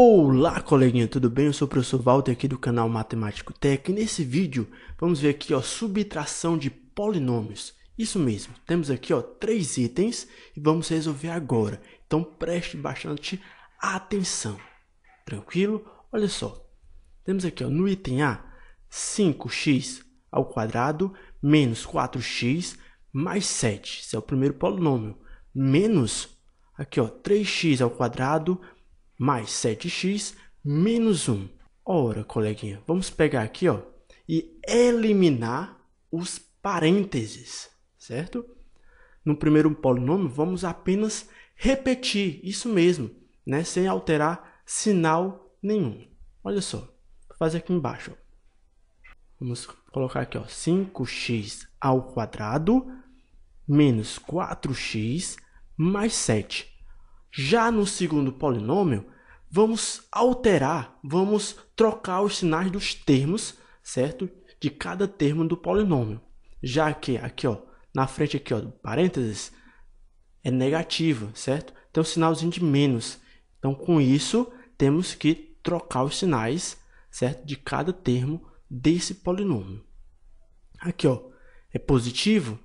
Olá, coleguinha, tudo bem? Eu sou o professor Walter aqui do canal Matemático Tech. E nesse vídeo vamos ver aqui, ó, subtração de polinômios. Isso mesmo. Temos aqui, ó, três itens e vamos resolver agora. Então preste bastante atenção. Tranquilo? Olha só. Temos aqui, ó, no item A, 5x ao quadrado menos 4x mais 7. Esse é o primeiro polinômio. Menos aqui, ó, 3x ao quadrado mais 7x menos 1. Ora, coleguinha, vamos pegar aqui ó, e eliminar os parênteses, certo? No primeiro polinômio, vamos apenas repetir, isso mesmo, né? sem alterar sinal nenhum. Olha só, vou fazer aqui embaixo. Vamos colocar aqui, ó, 5x ao quadrado menos 4x mais 7. Já no segundo polinômio, vamos alterar, vamos trocar os sinais dos termos, certo? De cada termo do polinômio. Já que aqui, ó, na frente aqui, ó, parênteses, é negativa, certo? Tem um sinalzinho de menos. Então, com isso, temos que trocar os sinais, certo? De cada termo desse polinômio. Aqui, ó, é positivo,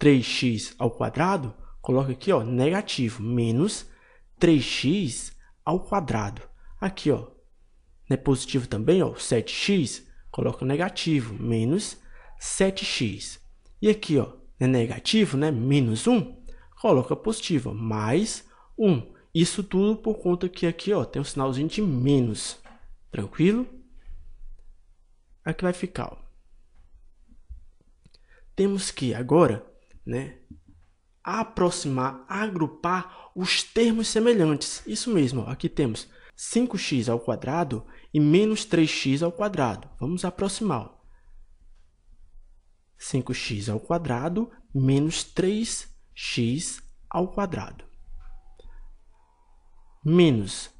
3x ao quadrado, coloca aqui, ó, negativo, menos 3x ao quadrado. Aqui, ó, né, positivo também, ó, 7x, coloca negativo, menos 7x. E aqui, ó, né, negativo, né, menos 1, coloca positivo, mais 1. Isso tudo por conta que aqui, ó, tem um sinalzinho de menos. Tranquilo? Aqui vai ficar, ó. Temos que agora, né, aproximar, agrupar os termos semelhantes. Isso mesmo, aqui temos 5x ao quadrado e menos 3x ao quadrado. Vamos aproximar. 5x ao quadrado menos 3x ao quadrado. Menos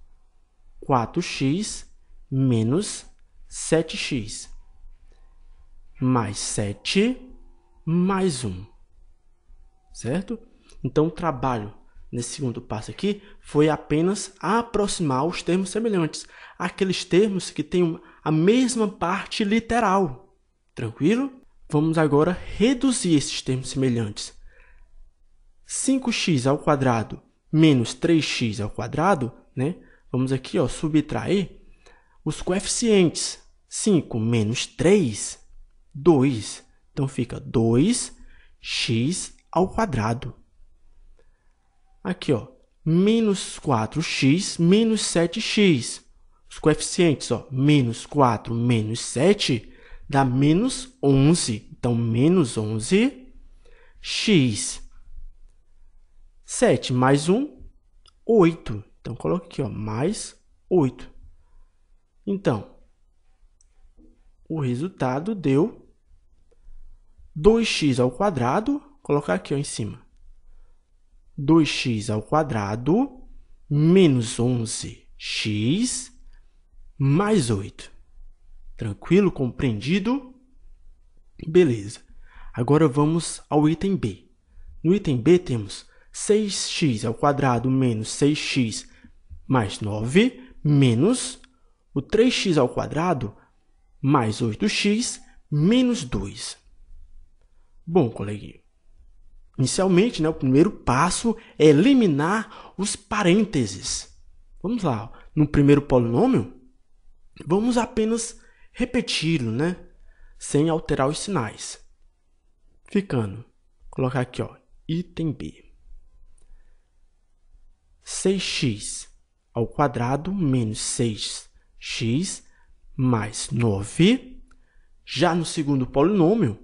4x menos 7x. Mais 7 mais 1 certo? Então, o trabalho nesse segundo passo aqui foi apenas aproximar os termos semelhantes, aqueles termos que têm a mesma parte literal. Tranquilo? Vamos agora reduzir esses termos semelhantes. 5x ao quadrado menos 3x ao quadrado, né? Vamos aqui, ó, subtrair os coeficientes. 5 menos 3, 2. Então fica 2x ao quadrado. Aqui, ó, menos 4x menos 7x. Os coeficientes, ó, menos 4 menos 7 dá menos 11. Então, menos 11, x. 7 mais 1, 8. Então, coloque aqui, ó, mais 8. Então, o resultado deu 2x ao quadrado colocar aqui ó, em cima. 2x ao quadrado menos 11x mais 8. Tranquilo? Compreendido? Beleza. Agora vamos ao item B. No item B temos 6x ao quadrado menos 6x mais 9 menos o 3x ao quadrado mais 8x menos 2. Bom, coleguinha, Inicialmente, né, o primeiro passo é eliminar os parênteses. Vamos lá, no primeiro polinômio, vamos apenas repeti-lo, né, sem alterar os sinais. Ficando, colocar aqui, ó, item B. 6x ao quadrado menos 6x mais 9. Já no segundo polinômio,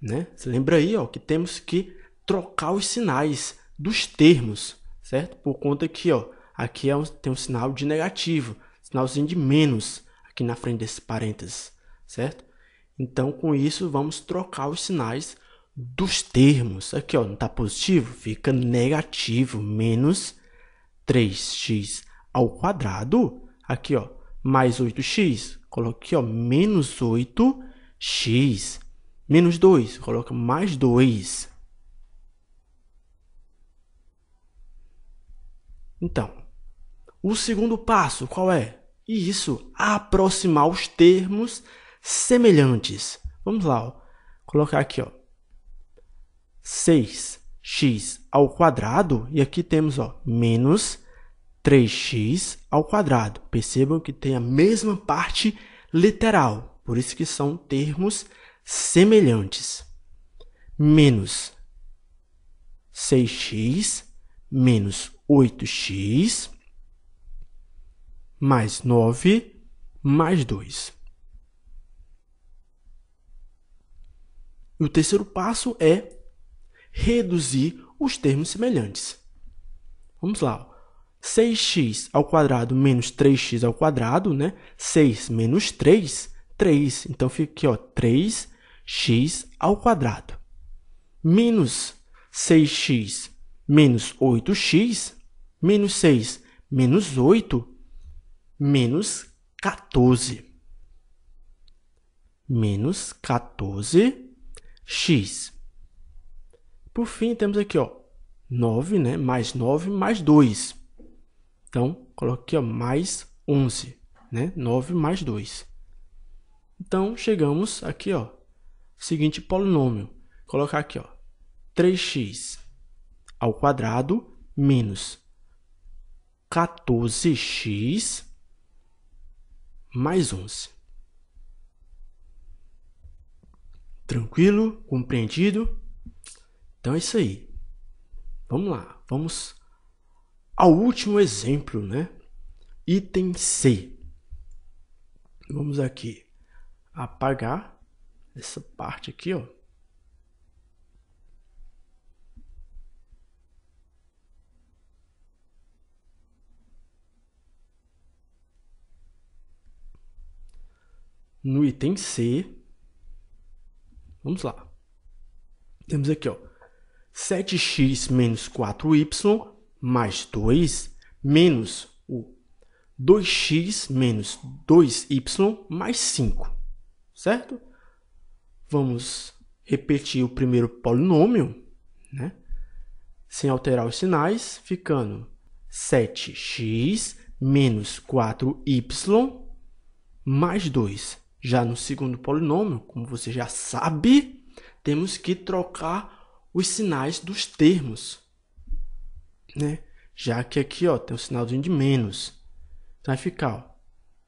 né? lembra aí ó, que temos que trocar os sinais dos termos, certo? Por conta que, ó, aqui é um, tem um sinal de negativo, sinalzinho de menos aqui na frente desse parênteses, certo? Então, com isso, vamos trocar os sinais dos termos. Aqui, ó, não está positivo? Fica negativo, menos 3x ao quadrado. Aqui, ó, mais 8x. coloquei, ó, menos 8x. Menos 2, coloca mais 2. Então, o segundo passo qual é? E isso, aproximar os termos semelhantes. Vamos lá, ó. colocar aqui, ó. 6x ao quadrado e aqui temos, ó, menos 3x ao quadrado. Percebam que tem a mesma parte literal, por isso que são termos semelhantes. Menos 6x menos 8x mais 9 mais 2. E o terceiro passo é reduzir os termos semelhantes. Vamos lá. 6x ao quadrado menos 3x ao quadrado, né? 6 menos 3, 3. Então fica aqui, ó, 3x ao quadrado. Menos 6x menos 8x, menos 6, menos 8, menos 14. Menos 14x. Por fim, temos aqui ó, 9, né? mais 9, mais 2. Então, coloquei ó, mais 11, né? 9 mais 2. Então, chegamos aqui, ó, seguinte polinômio. Vou colocar aqui, ó, 3x ao quadrado menos 14x mais 11. Tranquilo? Compreendido? Então é isso aí. Vamos lá, vamos ao último exemplo, né? Item C. Vamos aqui apagar essa parte aqui, ó. no item C. Vamos lá. Temos aqui, ó, 7x menos 4y mais 2 menos o 2x menos 2y mais 5, certo? Vamos repetir o primeiro polinômio, né? Sem alterar os sinais, ficando 7x menos 4y mais 2 já no segundo polinômio, como você já sabe, temos que trocar os sinais dos termos, né? Já que aqui ó, tem o um sinalzinho de menos. Então vai ficar ó,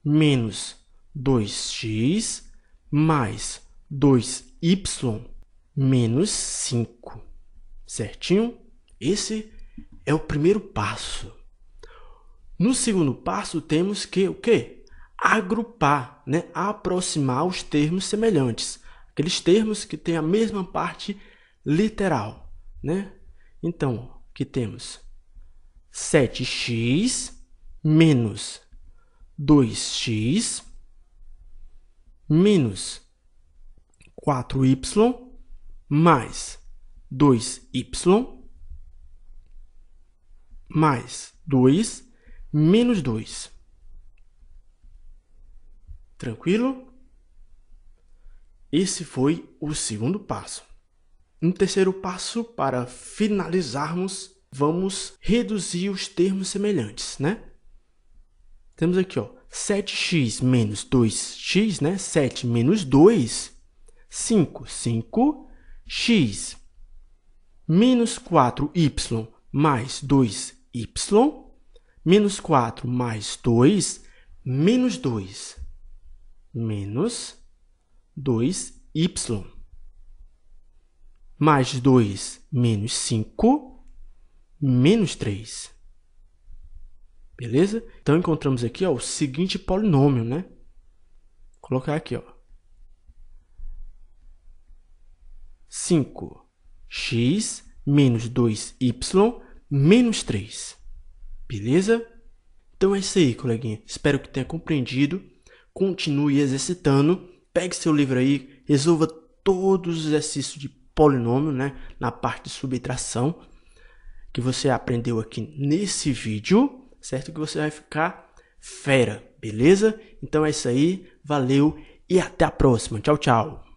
menos 2x mais 2y menos 5. Certinho? Esse é o primeiro passo. No segundo passo, temos que o quê? agrupar, né, aproximar os termos semelhantes, aqueles termos que têm a mesma parte literal, né? Então, que temos 7x menos 2x menos 4y mais 2y mais 2 menos 2. Tranquilo? Esse foi o segundo passo. No terceiro passo, para finalizarmos, vamos reduzir os termos semelhantes, né? Temos aqui, ó, 7x menos 2x, né? 7 menos 2, 5. 5x menos 4y mais 2y menos 4 mais 2, menos 2 menos 2y. Mais 2 menos 5, menos 3. Beleza? Então, encontramos aqui ó, o seguinte polinômio, né? Vou colocar aqui, 5x menos 2y menos 3. Beleza? Então é isso aí, coleguinha. Espero que tenha compreendido continue exercitando, pegue seu livro aí, resolva todos os exercícios de polinômio, né, na parte de subtração que você aprendeu aqui nesse vídeo, certo? Que você vai ficar fera, beleza? Então é isso aí, valeu e até a próxima. Tchau, tchau.